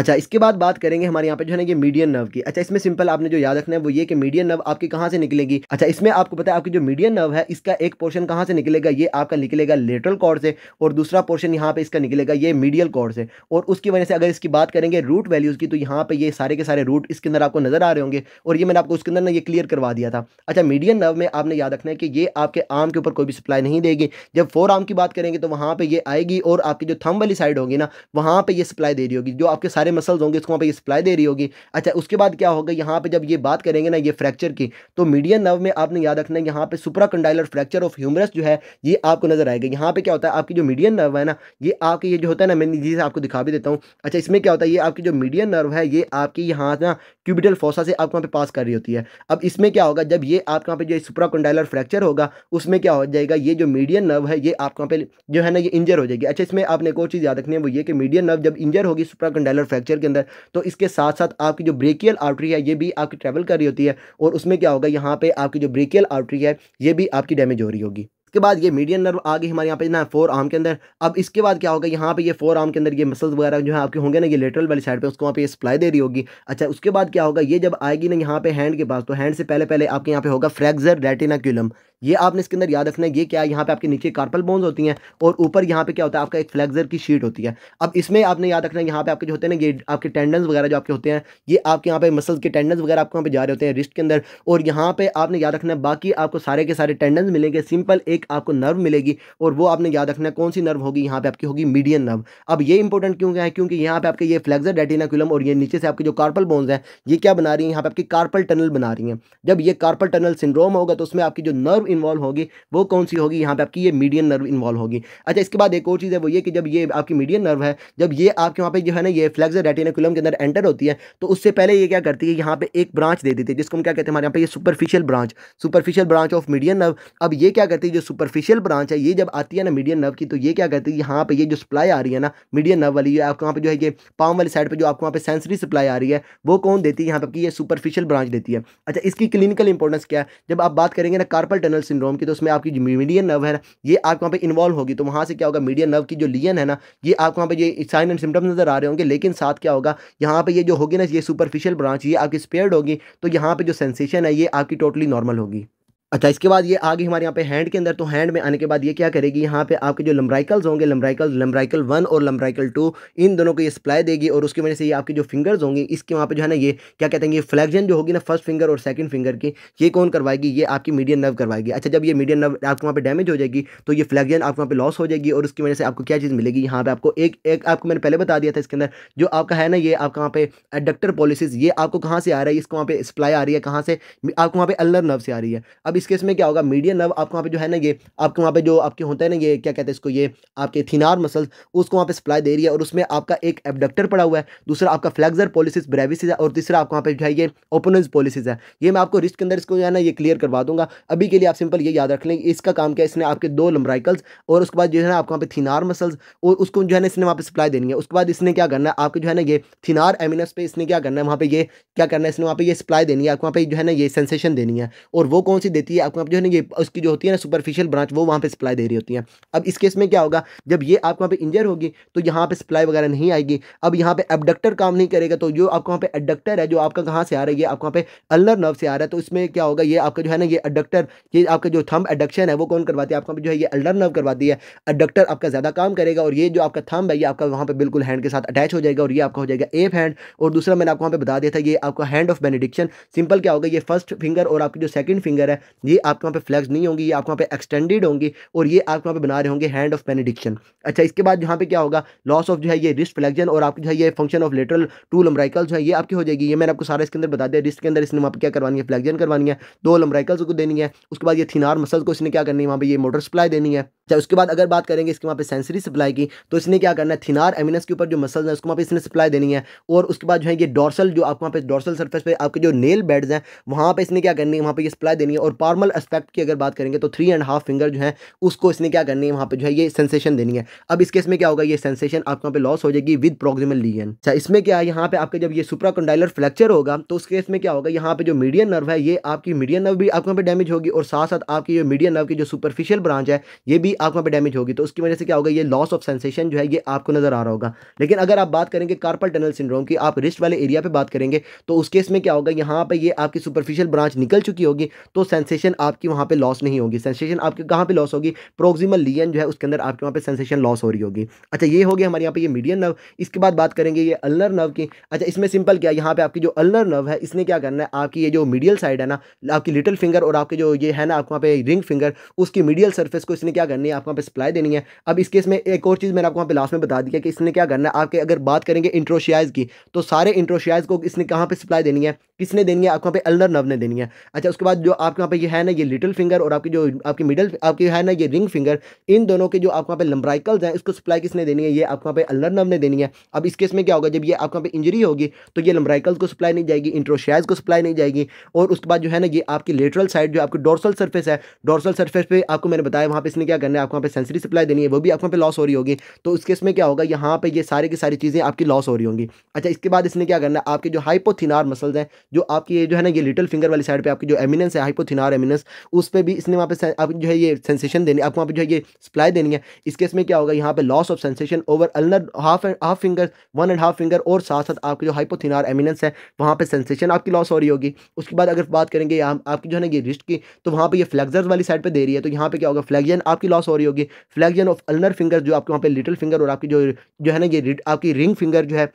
अच्छा इसके बाद बात करेंगे हमारे यहाँ पे जो है ना ये मीडियन नर्व की अच्छा इसमें सिंपल आपने जो याद रखना है वो ये कि मीडियन नर्व आपकी कहाँ से निकलेगी अच्छा इसमें आपको पता है आपकी जो मीडियन नर्व है इसका एक पोर्शन कहाँ से निकलेगा ये आपका निकलेगा लेटरल कॉर्ड से और दूसरा पोर्शन यहाँ पे इसका निकलेगा ये मीडियल कॉर्ड से और उसकी वजह से अगर इसकी बात करेंगे रूट वैल्यूज़ की तो यहाँ पर ये सारे के सारे रूट इसके अंदर आपको नजर आ रहे होंगे और ये मैंने आपको उसके अंदर ना ये क्लियर करवा दिया था अच्छा मीडियन नर्व में आपने याद रखना है कि ये आपके आर्म के ऊपर कोई भी सप्लाई नहीं देगी जब फोर आर्म की बात करेंगे तो वहाँ पर ये आएगी और आपकी जो थम वाली साइड होगी ना वहाँ पर ये सप्लाई दे रही होगी जो आपके सारे सारे मसल्स होंगे इसको वहाँ पर ये सप्लाई दे रही होगी अच्छा उसके बाद क्या होगा यहाँ पे जब ये बात करेंगे ना ये फ्रैक्चर की तो मीडियन नर्व में आपने याद रखना है यहाँ पर supra condylar fracture of humerus जो है ये आपको नजर आएगा यहाँ पर क्या होता है आपकी जो मीडियन नर्व है ना ये आपके ये जो होता है ना मैं जी आपको दिखा भी देता हूँ अच्छा इसमें क्या होता है ये आपकी जो मीडियन नर्व है ये आपकी यहाँ ना क्यूबिटल फोसा से आपको वहाँ पर पास कर रही होती है अब इसमें क्या होगा जब ये आपके वहाँ पर जो सुपरा कंडाइलर फ्रैक्चर होगा उसमें क्या हो जाएगा ये जो मीडियन नर्व है ये आपके वहाँ पर जो है ना ये इंजर हो जाएगी अच्छा इसमें आपने एक और चीज़ याद रखनी है वो ये कि मीडियन नर्व जब इंजर होगी सुपरा कंडाइलर फ्रैक्चर के अंदर तो इसके साथ साथ आपकी जो ब्रेकियल आर्टरी है ये भी आपकी ट्रैवल कर रही होती है और उसमें क्या होगा यहाँ पर आपकी जो ब्रेकियल आर्टरी है ये भी आपकी डैमेज हो रही होगी इसके बाद ये मीडियम नर्व आगे हमारे यहाँ पे ना फोर आर्म के अंदर अब इसके बाद क्या होगा यहाँ पे ये फोर आर्म के अंदर ये मसल्स वगैरह जो है आपके होंगे ना ये लेटरल वाली साइड पे उसको वहाँ पे सप्लाई दे रही होगी अच्छा उसके बाद क्या होगा ये जब आएगी ना यहाँ पे हैंड के पास तो हैंड से पहले पहले आपके यहाँ पे होगा फ्रैक्जर रेटिनाक्यूलम ये आपने इसके अंदर याद रखना है ये क्या है यहाँ पे आपके नीचे कार्पल बोन्स होती हैं और ऊपर यहाँ पे क्या होता है आपका एक फ्लेक्जर की शीट होती है अब इसमें आपने याद रखना है यहाँ पे आपके जो होते हैं ना ये आपके टेंडन्स वगैरह जो आपके होते हैं ये आपके यहाँ पे मसल्स के टेंडन्स वगैरह आपके यहाँ पे जा रहे होते हैं रिस्ट के अंदर और यहाँ पे आपने याद रखना है बाकी आपको सारे के सारे टेंडन्स मिलेंगे सिंपल एक बेसिक आपको नर्व मिलेगी और वो आपने याद रखना है कौन सी नर्व होगी यहाँ पे आपकी होगी मीडियन नर्व अब ये इंपॉर्टेंट क्यों है क्योंकि यहाँ पे आपके ये फ्लेक्सर डेटिनाकुलम और ये नीचे से आपके जो कार्पल बोन्स हैं ये क्या बना रही है यहाँ पे आपकी कार्पल टनल बना रही है जब ये कार्पल टनल सिंड्रोम होगा तो उसमें आपकी जो नर्व इन्वॉल्व होगी वो कौन सी होगी यहाँ पे आपकी ये मीडियन नर्व इन्वॉल्व होगी अच्छा इसके बाद एक और चीज़ है वो ये कि जब ये आपकी मीडियन नर्व है जब ये आपके वहाँ पर जो है ना ये फ्लेक्सर डेटिनाकुलम के अंदर एंटर होती है तो उससे पहले ये क्या करती है यहाँ पर एक ब्रांच दे देती है जिसको हम क्या कहते हैं हमारे यहाँ पर superficial branch superficial branch of median nerve अब ये क्या करती है जो सुपरफिशियल ब्रांच है ये जब आती है ना मीडियन नर्व की तो ये क्या कहती है यहाँ पे ये जो सप्लाई आ रही है ना मीडियन नर्व वाली ये आपको वहाँ पे जो है ये पाम वाली साइड पे जो आपको वहाँ पे सेंसरी सप्लाई आ रही है वो कौन देती है यहाँ कि ये सुपरफिशियल ब्रांच देती है अच्छा इसकी क्लिनिकल इंपॉर्टेंस क्या है जब आप बात करेंगे ना कार्पल टनल सिंड्रोम की तो उसमें आपकी मीडियन नर्व है ये आपको वहाँ पर इन्वॉल्व होगी तो वहाँ से क्या होगा मीडियन नर्व की जो लियन है ना ये आपको वहाँ पर ये साइन एंड सिम्टम्स नजर आ रहे होंगे लेकिन साथ क्या होगा यहाँ पर ये जो होगी ना ये सुपरफिशियल ब्रांच ये आपकी स्पेयर्ड होगी तो यहाँ पर जो सेंसेशन है ये आपकी टोटली नॉर्मल होगी अच्छा इसके बाद ये आगे हमारे यहाँ पे हैंड के अंदर तो हैंड में आने के बाद ये क्या करेगी यहाँ पे आपके जो लम्ब्राइकल्स होंगे लम्बराइकल लम्ब्राइकल वन और लम्ब्राइकल टू इन दोनों को ये सप्लाई देगी और उसकी वजह से ये आपके जो फिंगर्स होंगे इसके वहाँ पे जो है ना ये क्या कहते हैं ये फ्लैक्जन जो होगी ना फर्स्ट फिंगर और सेकंड फिंगर की ये कौन करवाएगी ये आपकी मीडियम नर्व करवाएगी अच्छा जब ये मीडियम नर्व आपके वहाँ पर डैमेज हो जाएगी तो ये फ्लैक्जन आपके वहाँ पर लॉस हो जाएगी और उसकी वजह से आपको क्या चीज़ मिलेगी यहाँ पर आपको एक एक आपको मैंने पहले बता दिया था इसके अंदर जो आपका है ना ये आपके वहाँ पे एडक्टर पॉलिसीज ये आपको कहाँ से आ रहा है इसको वहाँ पर सप्लाई आ रही है कहाँ से आपको वहाँ पर अलर नर्व से आ रही है अब इस केस में क्या होगा मीडियन नर्व आपको वहाँ पे जो है ना ये आपके वहाँ पे जो आपके होता है ना ये क्या कहते हैं इसको ये आपके थिनार मसल्स उसको वहाँ पे सप्लाई दे रही है और उसमें आपका एक एबडक्टर पड़ा हुआ है दूसरा आपका फ्लैक्सर पॉलिसिस ब्रेविसिस है और तीसरा आपको वहाँ पे जो है ये ओपोनेंस पॉलिसिस है ये मैं आपको रिस्क के अंदर इसको जो है ना ये क्लियर करवा दूंगा अभी के लिए आप सिंपल ये याद रख लें इसका काम क्या है इसने आपके दो लम्बराइकल्स और उसके बाद जो है ना आपको वहाँ पे थिनार मसल्स और उसको जो है ना इसने वहाँ पर सप्लाई देनी है उसके बाद इसने क्या करना है आपके जो है ना ये थिनार एमिनस पे इसने क्या करना है वहाँ पर ये क्या करना है इसने वहाँ पर ये सप्लाई देनी है आपको वहाँ पर जो है ना ये सेंसेशन देनी है और वो कौन सी देती होती है आपको जो है ना ये उसकी जो होती है ना सुपरफिशियल ब्रांच वो वहाँ पर सप्लाई दे रही होती है अब इस केस में क्या होगा जब ये आपको वहाँ पे इंजर होगी तो यहाँ पर सप्लाई वगैरह नहीं आएगी अब यहाँ पर एबडक्टर काम नहीं करेगा तो जो आपको वहाँ पे एडक्टर है जो आपका कहाँ से आ रहा है ये आपको वहाँ पर अल्नर नर्व से आ रहा है तो इसमें क्या होगा ये आपका जो है ना ये अडक्टर ये आपका जो थम एडक्शन है वो कौन करवाती है आपको जो है ये अल्डर नर्व करवाती है अडक्टर आपका ज़्यादा काम करेगा और ये जो आपका थम है ये आपका वहाँ पर बिल्कुल हैंड के साथ अटैच हो जाएगा और ये आपका हो जाएगा एप हैंड और दूसरा मैंने आपको वहाँ पे बता दिया था ये आपका हैंड ऑफ बेनिडिक्शन सिंपल क्या होगा ये फर्स्ट फिंगर और आपकी जो सेकंड फिंगर है ये आपके वहाँ पे फ्लैग्स नहीं होंगी ये आपके वहाँ पे एक्सटेंडेड होंगी और ये आपके वहाँ पे बना रहे होंगे हैंड ऑफ पेनिडिक्शन अच्छा इसके बाद यहाँ पे क्या होगा लॉस ऑफ जो है ये रिस्ट फ्लैक्जन और आपकी जो है ये function of lateral two lumbrical जो है ये आपकी हो जाएगी ये मैंने आपको सारा इसके अंदर बता दिया रिस्ट के अंदर इसने वहाँ पर क्या करवानी है फ्लैक्जन करवानी है दो लम्बराइकल्स को देनी है उसके बाद ये थीनार मसल को इसने क्या करनी है वहाँ पर ये मोटर सप्लाई देनी है अच्छा उसके बाद अगर बात करेंगे इसके वहाँ पे सेंसरी सप्लाई की तो इसने क्या करना है थीनार एमिनस के ऊपर जो मसल्स हैं उसको वहाँ पर इसने सप्लाई देनी है और उसके बाद जो है ये डॉर्सल जो आपके वहाँ पे डॉर्सल सर्फेस पे आपके जो नेल बेड्स हैं वहाँ पर इसने क्या करनी है वहाँ पर ये सप्लाई देनी है और नॉर्मल एस्पेक्ट की अगर बात करेंगे तो थ्री एंड हाफ फिंगर जो है उसको इसने क्या करनी है वहाँ पे जो है ये सेंसेशन देनी है अब इस केस में क्या होगा ये सेंसेशन आपके यहाँ पे लॉस हो जाएगी विद प्रोक्सिमल लीजन अच्छा इसमें क्या है यहाँ पे आपके जब ये सुप्रा कंडाइलर फ्रैक्चर होगा तो उस केस में क्या होगा यहाँ पे जो मीडियन नर्व है ये आपकी मीडियन नर्व भी आपके यहाँ पे डैमेज होगी और साथ साथ आपकी जो मीडियन नर्व की जो सुपरफिशियल ब्रांच है ये भी आपके यहाँ पे डैमेज होगी तो उसकी वजह से क्या होगा ये लॉस ऑफ सेंसेशन जो है ये आपको नजर आ रहा होगा लेकिन अगर आप बात करेंगे कार्पल टनल सिंड्रोम की आप रिस्ट वाले एरिया पर बात करेंगे तो उस केस में क्या होगा यहाँ पर ये आपकी सुपरफिशियल ब्रांच निकल चुकी होगी तो सेंसेशन सेंसेशन आपकी वहाँ पे लॉस नहीं होगी सेंसेशन आपकी कहाँ पे लॉस होगी प्रोक्सिमल लियन जो है उसके अंदर आपके वहाँ पे सेंसेशन लॉस हो रही होगी अच्छा ये होगी हमारे यहाँ पे ये मीडियन नर्व इसके बाद बात करेंगे ये अल्नर नर्व की अच्छा इसमें सिंपल क्या यहाँ पे आपकी जो अल्नर नर्व है इसने क्या करना है आपकी ये जो मीडियल साइड है ना आपकी लिटिल फिंगर और आपके जो ये है ना आपके वहाँ पे रिंग फिंगर उसकी मीडियल सर्फेस को इसने क्या करनी है आपको वहाँ पे सप्लाई देनी है अब इस केस में एक और चीज़ मैंने आपको वहाँ पे लास्ट में बता दिया कि इसने क्या करना है आपके अगर बात करेंगे इंट्रोशियाज की तो सारे इंट्रोशियाज को इसने कहाँ पर सप्लाई देनी है किसने देनी है आपको यहाँ पे अल्नर नर्व ने देनी है अच्छा उसके बाद जो आपके यहाँ पे ये है ना ये लिटिल फिंगर और आपकी जो आपकी मिडिल आपकी है ना ये रिंग फिंगर इन दोनों के जो आपके यहाँ पे लम्ब्राइकल्स हैं इसको सप्लाई किसने देनी है ये आपके यहाँ पे अल्नर नर्व ने देनी है अब इस केस में क्या होगा जब ये आपके यहाँ पे इंजरी होगी तो ये लम्ब्राइकल्स को सप्लाई नहीं जाएगी इंट्रोशियाज को सप्लाई नहीं जाएगी और उसके बाद जो है ना ये आपकी लेटरल साइड जो आपकी डोरसल सर्फेस है डोरसल सर्फेस पर आपको मैंने बताया वहाँ पे इसने क्या करना है आपको यहाँ पे सेंसरी सप्लाई देनी है वो भी आपके यहाँ पे लॉस हो रही होगी तो उस केस में क्या होगा यहाँ पे ये सारी की सारी चीज़ें आपकी लॉस हो रही होंगी अच्छा इसके बाद इसने क्या करना है आपके जो हाइपोथिनार मसल्स हैं जो आपकी ये जो है ना ये लिटिल फिंगर वाली साइड पर आपकी जो एमिनेंस है हाइपोथिनार एमिनेंस उस पर भी इसने वहाँ पे आप जो है ये सेंसेशन देनी आपको वहाँ पे जो है ये सप्लाई देनी है इस केस में क्या होगा यहाँ पे loss of sensation over ulnar half and half finger one and half finger और साथ साथ आपकी जो हाइपोथिनार एमिनेंस है वहाँ पर सेंसेशन आपकी लॉस हो रही होगी उसके बाद अगर बात करेंगे आपकी जो है ना ये रिस्ट की तो वहाँ पर ये फ्लैक्जर्स वाली साइड पर दे रही है तो यहाँ पर क्या होगा फ्लैक्जन आपकी लॉस हो रही होगी फ्लैक्जन ऑफ अलनर फिंगर जो आपके वहाँ पर लिटिल फिंगर और आपकी जो जो है ना ये आपकी रिंग फिंगर जो है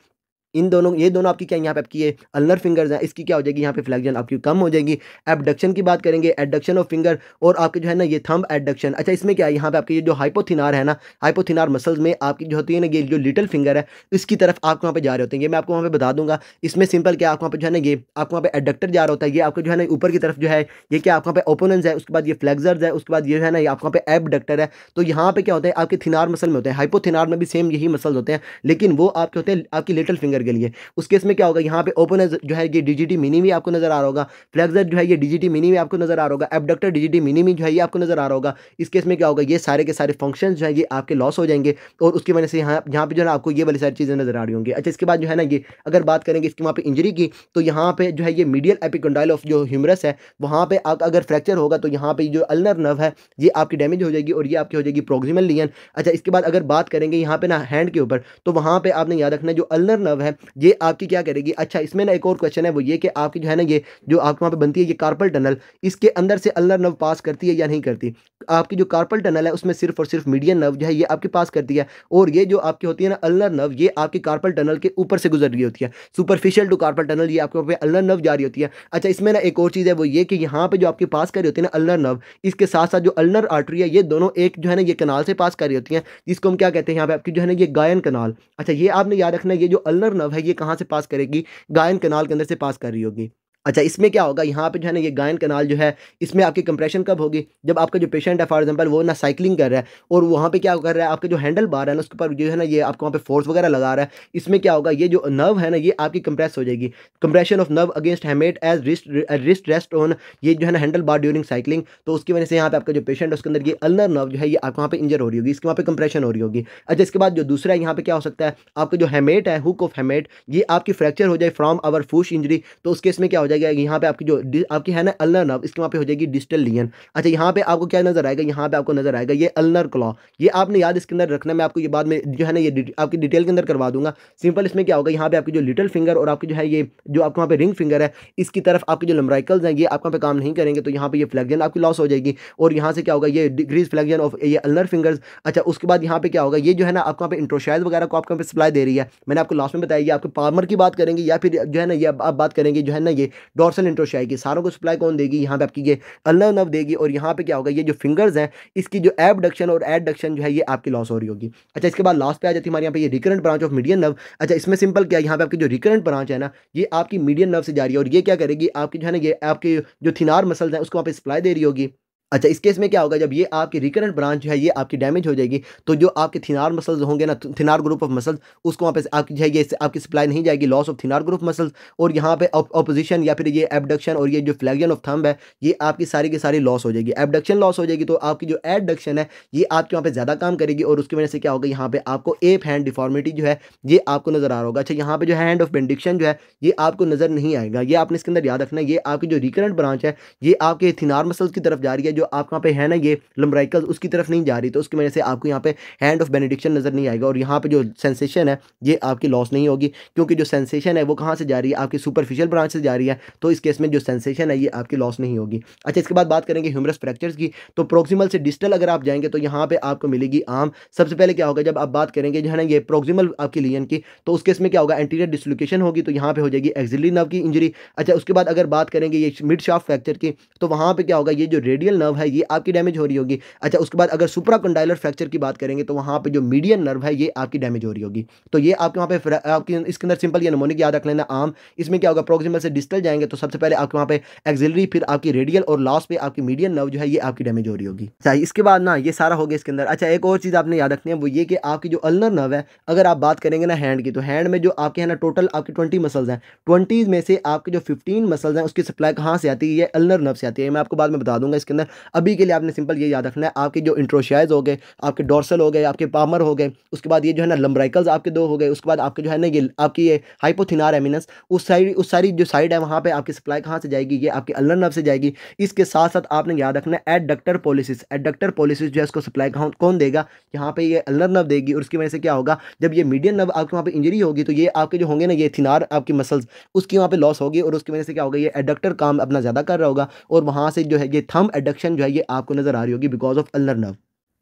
इन दोनों ये दोनों आपकी क्या यहाँ पे आपकी ये अल्नर फिंगर्स हैं इसकी क्या हो जाएगी यहाँ पे फ्लैक्जन आपकी कम हो जाएगी एबडक्शन की बात करेंगे एडक्शन ऑफ फिंगर और आपके जो है ना ये थंब एडक्शन अच्छा इसमें क्या है यहाँ पे आपकी ये जो हाइपोथिनार है ना हाइपोथिनार मसल्स में आपकी जो होती है ना ये जो लिटिल फिंगर है इसकी तरफ आपको वहाँ पे जा रहे होते हैं ये मैं आपको वहाँ पे बता दूंगा इसमें सिंपल क्या आपको वहाँ पे जो है ना ये आपको वहाँ पे एडक्टर जा रहा होता है ये आपको जो है ना ऊपर की तरफ जो है ये क्या आपको वहाँ पे ओपोनेंस है उसके बाद ये फ्लैक्जर्स है उसके बाद ये है ना ये आपको वहाँ पे एबडक्टर है तो यहाँ पे क्या होता है आपके थिनार मसल में होते हैं हाइपोथिनार में भी सेम यही मसल्स होते हैं लेकिन वो आपके होते हैं आपकी लिटिल फिंगर के लिए उस केस में क्या होगा यहाँ पे ओपन जो है ये डीजीटी मिनी भी आपको नजर आ रहा होगा फ्लैगजर जो है ये डीजीटी मिनी भी आपको नजर आ रहा होगा एबडक्टर डीजीटी मिनी भी जो है ये आपको नजर आ रहा होगा इस केस में क्या होगा ये सारे के सारे फंक्शन जो है ये आपके लॉस हो जाएंगे और उसकी वजह से यहाँ यहाँ पर जो है आपको ये वाली सारी चीज़ें नजर आ रही होंगी अच्छा इसके बाद जो है ना ये अगर बात करेंगे इसकी वहाँ पर इंजरी की तो यहाँ पर जो है ये मीडियल एपिकोंडाइल ऑफ जो ह्यूमरस है वहाँ पर अगर फ्रैक्चर होगा तो यहाँ पर जो अल्नर नर्व है ये आपकी डैमेज हो जाएगी और ये आपकी हो जाएगी प्रोक्सिमल लियन अच्छा इसके बाद अगर बात करेंगे यहाँ पे ना हैंड के ऊपर तो वहाँ पे आपने याद रखना जो अल्नर नर्व है ये आपकी क्या करेगी अच्छा इसमें ना एक और क्वेश्चन है वो ये कि आपकी जो है ना ये जो आपके वहाँ पे बनती है ये कार्पल टनल इसके अंदर से अल्लर नव पास करती है या नहीं करती आपकी जो कार्पल टनल है उसमें सिर्फ और सिर्फ मीडियन नव जो है ये आपके पास करती है और ये जो आपकी होती है ना अल्लर नव ये आपकी कार्पल टनल के ऊपर से गुजर रही होती है सुपरफिशियल टू कार्पल टनल ये आपके वहाँ पर अल्लर नव जा रही होती है अच्छा इसमें ना एक और चीज़ है वो ये कि यहाँ पर जो आपके पास कर रही होती है ना अल्लर नव इसके साथ साथ जो अल्लर आर्टरी है ये दोनों एक जो है ना ये कनाल से पास कर रही होती है जिसको हम क्या कहते हैं यहाँ पर आपकी जो है ना ये गायन कनाल अच्छा ये आपने याद रखना ये जो अल्लर नर्व है ये कहाँ से पास करेगी गायन कनाल के अंदर से पास कर रही होगी अच्छा इसमें क्या होगा यहाँ पे जो है ना ये गायन कनाल जो है इसमें आपकी कंप्रेशन कब होगी जब आपका जो पेशेंट है फॉर एग्जांपल वो ना साइकिलिंग कर रहा है और वहाँ पे क्या कर रहा है आपका जो हैंडल बार है ना उसके ऊपर जो है ना ये आपको वहाँ पे फोर्स वगैरह लगा रहा है इसमें क्या होगा ये जो नर्व है ना ये आपकी कंप्रेस हो जाएगी compression of nerve against hamate as wrist wrist rest on ये जो है ना हैंडल बार ड्यूरिंग साइकिलिंग तो उसकी वजह से यहाँ पे आपका जो पेशेंट है उसके अंदर ये अलनर नर्व जो है ये आपको वहाँ पर इंजर हो रही होगी इसके वहाँ पर कंप्रेशन हो रही होगी अच्छा इसके बाद जो दूसरा यहाँ पर क्या हो सकता है आपका जो हैमेट है हुक ऑफ हेमेट ये आपकी फ्रैक्चर हो जाए फ्रॉम आवर फूश इंजरी तो उसके इसमें क्या हो जाए जाएगा यहाँ पे आपकी जो आपकी है ना अल्नर नर्व इसके वहाँ पे हो जाएगी डिजिटल लियन अच्छा यहाँ पे आपको क्या नजर आएगा यहाँ पे आपको नजर आएगा ये अल्नर क्लॉ ये आपने याद इसके अंदर रखना मैं आपको ये बाद में जो है ना ये आपकी डिटेल के अंदर करवा दूंगा सिंपल इसमें क्या होगा यहाँ पे आपकी जो लिटिल फिंगर और आपकी जो है ये जो आपके वहाँ पे रिंग फिंगर है इसकी तरफ आपके जो लम्बराइकल्स हैं ये आपके वहाँ पे काम नहीं करेंगे तो यहाँ पर ये फ्लैगजन आपकी लॉस हो जाएगी और यहाँ से क्या होगा ये डिग्रीज फ्लैगजन ऑफ ये अल्नर फिंगर्स अच्छा उसके बाद यहाँ पे क्या होगा ये जो है ना आपके वहाँ पे इंट्रोशाइज वगैरह को आपके वहाँ पर सप्लाई दे रही है मैंने आपको लास्ट में बताया ये आपके पार्मर की बात करेंगे या फिर जो है ना ये आप बात करेंगे जो है ना ये डॉर्सल इंट्रोशी आएगी सारों को सप्लाई कौन देगी यहाँ पे आपकी ये अल्लाह नव देगी और यहाँ पे क्या होगा ये जो फिंगर्स हैं इसकी जो एबडक्शन और एडडक्शन जो है ये आपकी लॉस हो रही होगी अच्छा इसके बाद लास्ट पे आ जाती है हमारे यहाँ पे ये रिकरेंट ब्रांच ऑफ मीडियन नव अच्छा इसमें सिंपल क्या यहाँ पे आपकी जो रिकरेंट ब्रांच है ना ये आपकी मीडियन नव से जा रही है और ये क्या करेगी आपकी जो है ना ये आपके जो थिनार मसल्स हैं उसको वहाँ पर सप्लाई दे रही होगी अच्छा इस केस में क्या होगा जब ये आपकी रिकरेंट ब्रांच है ये आपकी डैमेज हो जाएगी तो जो आपके थिनार मसल्स होंगे ना थिनार ग्रुप ऑफ मसल्स उसको वहाँ पे आपकी जाएगी इससे आपकी सप्लाई नहीं जाएगी loss of thenar group muscles और यहाँ पे ऑपोजिशन या फिर ये एबडक्शन और ये जो फ्लैगन ऑफ थम्ब है ये आपकी सारी की सारी लॉस हो जाएगी एबडक्शन लॉस हो जाएगी तो आपकी जो एडडक्शन है ये आपके वहाँ पर ज़्यादा काम करेगी और उसकी वजह से क्या होगा यहाँ पर आपको एप हैंड डिफॉर्मिटी जो है ये आपको नज़र आ रहा होगा अच्छा यहाँ पर जो हैंड ऑफ बेंडिक्शन जो है ये आपको नज़र नहीं आएगा ये आपने इसके अंदर याद रखना ये आपकी जो रिकरेंट ब्रांच है ये आपके थिनार मसल्स की तरफ जा रही है जो आपके यहाँ पे है ना ये लम्बराइकल उसकी तरफ नहीं जा रही तो उसकी वजह से आपको यहाँ पे हैंड ऑफ बेनिडिक्शन नज़र नहीं आएगा और यहाँ पे जो सेंसेशन है ये आपकी लॉस नहीं होगी क्योंकि जो सेंसेशन है वो कहाँ से जा रही है आपकी सुपरफिशियल ब्रांच से जा रही है तो इस केस में जो सेंसेशन है ये आपकी लॉस नहीं होगी अच्छा इसके बाद बात करेंगे ह्यूमरस फ्रैक्चर्स की तो प्रोक्सिमल से डिस्टल अगर आप जाएंगे तो यहाँ पर आपको मिलेगी आम सबसे पहले क्या होगा जब आप बात करेंगे जो है ना ये प्रोक्सिमल आपकी लियन की तो उस केस में क्या होगा एंटीरियर डिस्लोकेशन होगी तो यहाँ पर हो जाएगी एक्जिली नव की इंजरी अच्छा उसके बाद अगर बात करेंगे ये मिड शाफ्ट फ्रैक्चर की तो वहाँ पर क्या होगा ये जो रेडियल नर्व है ये आपकी डैमेज हो रही होगी अच्छा उसके बाद अगर सुप्राकंडाइलर फ्रैक्चर की बात करेंगे तो वहाँ पर जो मीडियन नर्व है ये आपकी डैमेज हो रही होगी तो ये आपके वहाँ पे आपके इसके अंदर सिंपल या नमोनिक याद रख लेना आम इसमें क्या होगा प्रोक्सिमल से डिस्टल जाएंगे तो सबसे पहले आपके वहाँ पे एक्जिलरी फिर आपकी रेडियल और लास्ट पे आपकी मीडियन नर्व जो है ये आपकी डैमेज हो रही होगी अच्छा इसके बाद ना ये सारा हो गया इसके अंदर अच्छा एक और चीज़ आपने याद रखनी है वो ये कि आपकी जो अल्नर नर्व है अगर आप बात करेंगे ना हैंड की तो हैंड में जो आपके है ना टोटल आपके ट्वेंटी मसल्स हैं ट्वेंटी में से आपके जो फिफ्टीन मसल्स हैं उसकी सप्लाई कहाँ से आती है ये अल्नर नर्व से आती है मैं आपको बाद में बता दूंगा इसके अंदर अभी के लिए आपने सिंपल ये याद रखना है आपके जो इंट्रोशियाज हो गए आपके डोर्सल हो गए आपके पामर हो गए उसके बाद ये जो है ना लम्बराइकल्स आपके दो हो गए उसके बाद आपके जो है ना ये आपकी ये हाइपोथिनार एमिनस उस साइड उस सारी जो साइड है वहाँ पर आपकी सप्लाई कहाँ से जाएगी ये आपकी अल्लर नर्व से जाएगी इसके साथ साथ आपने याद रखना है एडक्टर पोलिसिस एडक्टर पोलिसिस जो है इसको सप्लाई कहाँ कौन देगा यहाँ पर ये अल्लर नर्व देगी और उसकी वजह से क्या होगा जब ये मीडियम नर्व आपके वहाँ पर इंजरी होगी तो ये आपके जो होंगे ना ये थिनार आपकी मसल्स उसकी वहाँ पर लॉस होगी और उसकी वजह से क्या होगा ये एडक्टर काम अपना ज़्यादा कर रहा होगा और वहाँ से जो है ये थम एडक्शन डायरेक्शन जो है ये आपको नज़र आ रही होगी बिकॉज ऑफ अलर नर्व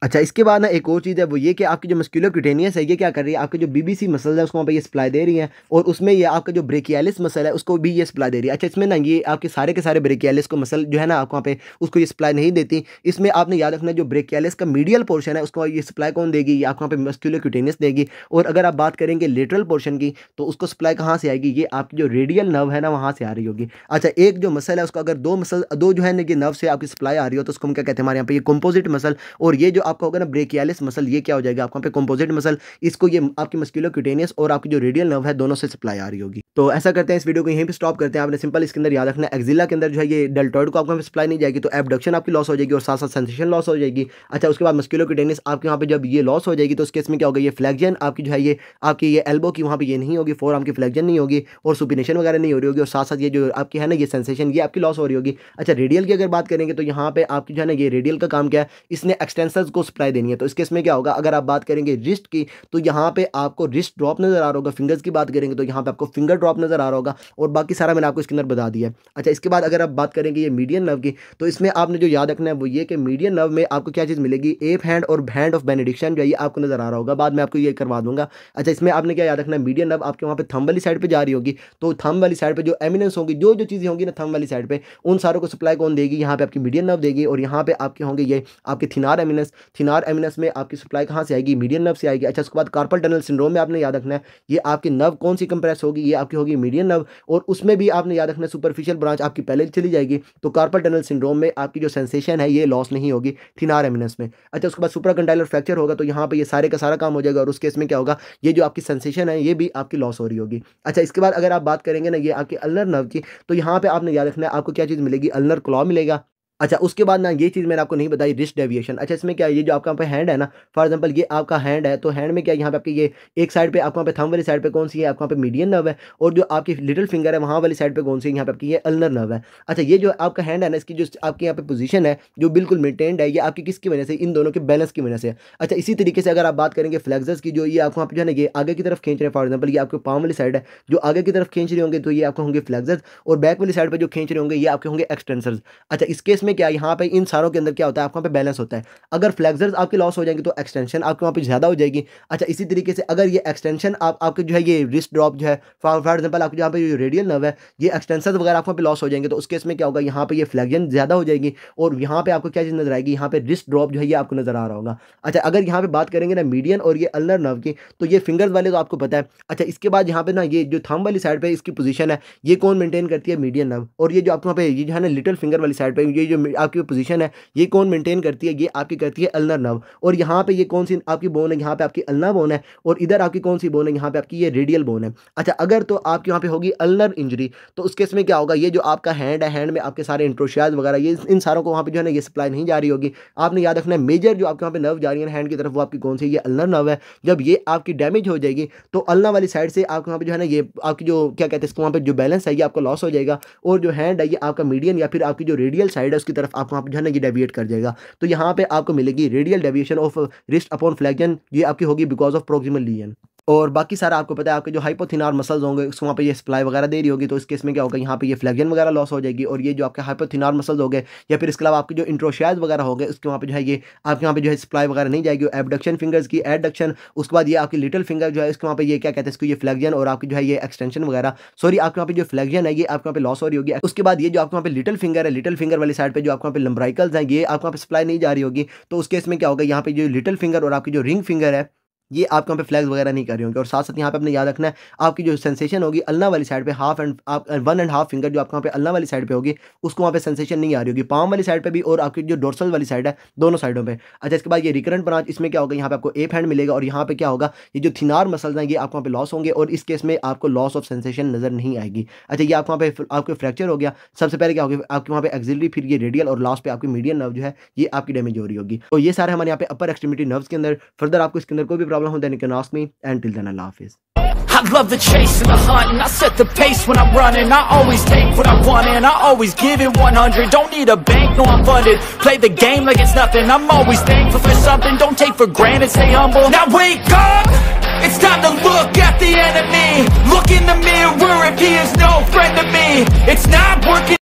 अच्छा इसके बाद ना एक और चीज़ है वो ये कि आपकी जो मस्कुलर क्यूटेनियस है ये क्या कर रही है आपके जो बीबीसी मसल है उसको वहाँ पर ये सप्लाई दे रही है और उसमें ये आपका जो ब्रेकियालिस मसल है उसको भी ये सप्लाई दे रही है अच्छा इसमें ना ये आपके सारे के सारे ब्रेकियालिस को मसल जो है ना आप वहाँ पे उसको ये सप्लाई नहीं देती इसमें आपने याद रखना जो ब्रेकियालिस का मीडियल पोर्शन है उसको ये सप्लाई कौन देगी ये आप वहाँ पर मस्क्यूलर क्यूटेनियस देगी और अगर आप बात करेंगे लेटरल पोर्शन की तो उसको सप्लाई कहाँ से आएगी ये आपकी जो रेडियल नर्व है ना वहाँ से आ रही होगी अच्छा एक जो मसल है उसको अगर दो मसल दो जो है ना ये नर्व से आपकी सप्लाई आ रही हो तो उसको हम क्या कहते हैं हमारे यहाँ पर ये कंपोजिट मसल और ये जो आपका होगा ना ब्रेकियालिस मसल ये क्या हो जाएगा आपका पे कंपोजिट मसल इसको ये आपकी मस्क्यूलर क्यूटेनियस और आपकी जो रेडियल नर्व है दोनों से सप्लाई आ रही होगी तो ऐसा करते हैं इस वीडियो को यहीं पे स्टॉप करते हैं आपने सिंपल इसके अंदर याद रखना एक्जिला के अंदर जो है ये डेल्टॉइड को आपको सप्लाई नहीं जाएगी तो एबडक्शन आपकी लॉस हो जाएगी और साथ साथ सेंसेशन लॉस हो जाएगी अच्छा उसके बाद मस्क्यूलर क्यूटेनियस आपके यहाँ पर जब ये लॉस हो जाएगी तो उसके इसमें क्या होगा ये फ्लैगजन आपकी जो है ये आपकी ये एल्बो की वहाँ पर ये नहीं होगी फोर की फ्लैगजन नहीं होगी और सुपिनेशन वगैरह नहीं हो रही होगी और साथ साथ ये जो आपकी है ना ये सेंसेशन ये आपकी लॉस हो रही होगी अच्छा रेडियल की अगर बात करेंगे तो यहाँ पर आपकी जो है ना ये रेडियल का काम क्या है इसने एक्सटेंसर्स को सप्लाई देनी है तो इस केस में क्या होगा अगर आप बात करेंगे रिस्ट की तो यहाँ पे आपको रिस्ट ड्रॉप नज़र आ रहा होगा फिंगर्स की बात करेंगे तो यहाँ पे आपको फिंगर ड्रॉप नज़र आ रहा होगा और बाकी सारा मैंने आपको इसके अंदर बता दिया है अच्छा इसके बाद अगर आप बात करेंगे ये मीडियन नव की तो इसमें आपने जो याद रखना है वो ये कि मीडियन नव में आपको क्या चीज़ मिलेगी एप हैंड और हैंड ऑफ बेनिडिक्शन जो है आपको नज़र आ रहा होगा बाद में आपको ये करवा दूंगा अच्छा इसमें आपने क्या याद रखना है मीडियन नव आपके वहाँ पर थम वाली साइड पर जा रही होगी तो थम वाली साइड पर जो एमिनेंस होगी जो जो चीज़ें होंगी ना थम वाली साइड पर उन सारों को सप्लाई कौन देगी यहाँ पर आपकी मीडियन नव देगी और यहाँ पर आपके होंगे ये आपके थिनार एमिनेंस थिनार एमिनस में आपकी सप्लाई कहाँ से आएगी मीडियम नर्व से आएगी अच्छा उसके बाद कार्पल टनल सिंड्रोम में आपने याद रखना है ये आपकी नर्व कौन सी कंप्रेस होगी ये आपकी होगी मीडियम नर्व और उसमें भी आपने याद रखना सुपरफिशियल ब्रांच आपकी पहले चली जाएगी तो कार्पल टनल सिंड्रोम में आपकी जो सेंसेशन है ये लॉस नहीं होगी थिनार एमिनस में अच्छा उसके बाद सुपराकंडाइलर फ्रैक्चर होगा तो यहाँ पर यह सारे का सारा काम हो जाएगा और उस केस में क्या होगा ये जो आपकी सेंसेशन है ये भी आपकी लॉस हो रही होगी अच्छा इसके बाद अगर आप बात करेंगे ना ये आपकी अलनर नर्व की तो यहाँ पर आपने याद रखना है आपको क्या चीज़ मिलेगी अलनर क्लॉ मिलेगा अच्छा उसके बाद ना ये चीज़ मैंने आपको नहीं बताई रिस्ट डेविएशन अच्छा इसमें क्या है ये जो आपका पे हैंड है ना फॉर एग्जांपल ये आपका हैंड है तो हैंड में क्या यहाँ पे आपके ये एक साइड पे वहाँ पे थम वाली साइड पे कौन सी है वहाँ पे मीडियन नर्व है और जो आपकी लिटिल फिंगर है वहाँ वाली साइड पर कौन सी है यहाँ पे आपकी ये अलनर नर्व है अच्छा ये जो आपका हैंड है ना इसकी जो आपके यहाँ पे पोजीशन है जो बिल्कुल मेनटेन्ड है ये आपकी किसकी वजह से इन दोनों के बैलेंस की वजह से अच्छा इसी तरीके से अगर आप बात करेंगे फ्लेक्जर्स की जो ये आपको यहाँ पे जो है ना ये आगे की तरफ खींच रहे हैं फॉर एग्जाम्पल ये आपके पाँव वाली साइड है जो आगे की तरफ खींच रहे होंगे तो ये आपको होंगे फ्लेक्जर्स और बैक वाली साइड पर जो खींच रहे होंगे ये आपके होंगे एक्सटेंसर्स अच्छा इस केस इसमें क्या यहाँ पे इन सारों के अंदर क्या होता है आपके वहाँ पे बैलेंस होता है अगर फ्लेक्सर्स आपके लॉस हो जाएंगे तो एक्सटेंशन आपके वहाँ पे ज़्यादा हो जाएगी अच्छा इसी तरीके से अगर ये एक्सटेंशन आप आपके जो है ये रिस्ट ड्रॉप जो है फॉर एग्जाम्पल आपके यहाँ पे जो रेडियल नर्व है ये एक्सटेंशन वगैरह आपके वहाँ पे लॉस हो जाएंगे तो उस केस में क्या होगा यहाँ पर ये फ्लैगजन ज़्यादा हो जाएगी और यहाँ पर आपको क्या चीज़ नजर आएगी यहाँ पर रिस्ट ड्रॉप जो है ये आपको नजर आ रहा होगा अच्छा अगर यहाँ पर बात करेंगे ना मीडियन और ये अलर नर्व की तो ये फिंगर्स वाले तो आपको पता है अच्छा इसके बाद यहाँ पर ना ये जो थम वाली साइड पर इसकी पोजिशन है ये कौन मेंटेन करती है मीडियन नर्व और ये जो आपके वहाँ पे ये जो है ना लिटिल फिंगर वाली साइड पर ये जो आपकी पोजीशन है ये कौन मेंटेन करती है ये आपकी करती है अलनर नर्व और यहाँ पे ये कौन सी आपकी बोन है यहाँ पे आपकी अलना बोन है और इधर आपकी कौन सी बोन है यहाँ पे आपकी ये रेडियल बोन है अच्छा अगर तो आपकी यहाँ पे होगी अलनर इंजरी तो उस केस में क्या होगा ये जो आपका हैंड है हैंड में आपके सारे इंट्रोशियाज वगैरह ये इन सारों को वहाँ पर जो है ना ये सप्लाई नहीं जा रही होगी आपने याद रखना है मेजर जो आपके यहाँ पे नर्व जा रही है हैंड की तरफ वो आपकी कौन सी ये अलनर नर्व है जब ये आपकी डैमेज हो जाएगी तो अलना वाली साइड से आपके यहाँ पर जो है ना ये आपकी जो क्या कहते हैं इसको वहाँ पर जो बैलेंस है ये आपका लॉस हो जाएगा और जो हैंड है ये आपका मीडियम या फिर आपकी जो रेडियल साइड है उसकी तरफ आपको वहाँ पर जो है ना ये डेविएट कर जाएगा तो यहाँ पर आपको मिलेगी radial deviation of wrist upon flexion ये आपकी होगी बिकॉज ऑफ प्रोक्सिमल लीजन और बाकी सारा आपको पता है आपके जो हाइपोथिनार मसल्स होंगे उसको वहाँ पे ये सप्लाई वगैरह दे रही होगी तो इस केस में क्या होगा यहाँ पे ये फ्लैगजन वगैरह लॉस हो जाएगी और ये जो आपके हाइपोथिनार मसल्स हो गए या फिर इसके अलावा आपके जो इंट्रोशियाज वगैरह हो गए उसके वहाँ पे जो है ये आपके यहाँ पे जो है सप्लाई वगैरह नहीं जाएगी एबडक्शन फिंगर्स की एडडक्शन उसके बाद ये आपकी लिटिल फिंगर जो है इसके वहाँ पर ये क्या कहते हैं इसको ये फ्लैगजन और आपकी जो है ये एक्सटेंशन वगैरह सॉरी आपके वहाँ पे जो फ्लैगजन है ये आपके वहाँ पर लॉस हो रही होगी उसके बाद ये जो आपके वहाँ पर लिटिल फिंगर है लिटिल फिंगर वाली साइड पर जो आपके वहाँ पे लंबराइकल्स हैं ये आपके वहाँ पर सप्लाई नहीं जा रही होगी तो उस केस में क्या होगा यहाँ पे जो लिटिल फिंगर और आपकी जो रिंग फिंगर है ये आपके यहाँ पे फ्लैग्स वगैरह नहीं कर रहे होंगे और साथ साथ यहाँ पे आपने याद रखना है आपकी जो सेंसेशन होगी अल्लाह वाली साइड पे हाफ एंड आप वन एंड हाफ फिंगर जो आपके यहाँ पे अल्लाह वाली साइड पे होगी उसको वहाँ पे सेंसेशन नहीं आ रही होगी पाम वाली साइड पे भी और आपकी जो डोरसल वाली साइड है दोनों साइडों पर अच्छा इसके बाद ये रिकरेंट ब्रांच इसमें क्या होगा यहाँ पे आपको एप हैंड मिलेगा और यहाँ पे क्या होगा ये जो थिनार मसल हैं ये आपको वहाँ पर लॉस होंगे और इस केस में आपको लॉस ऑफ सेंसेशन नजर नहीं आएगी अच्छा ये आपके वहाँ पे आपको फ्रैक्चर हो गया सबसे पहले क्या होगी आपके वहाँ पे एक्जिलरी फिर ये रेडियल और लास्ट पर आपकी मीडियम नर्व जो है ये आपकी डैमेज हो रही होगी तो ये सारे हमारे यहाँ पे अपर एक्सट्रीमिटी नर्व्स के अंदर फर्दर आपको इसके अंदर कोई भी problem then you can ask me. Until then, Allah Hafiz. I love the chase and the hunt and I set the pace when I'm running I always take what I want and I always give it 100 Don't need a bank, no I'm funded Play the game like it's nothing I'm always thankful for something Don't take for granted, stay humble Now wake up! It's time to look at the enemy Look in the mirror if he is no friend to me It's not working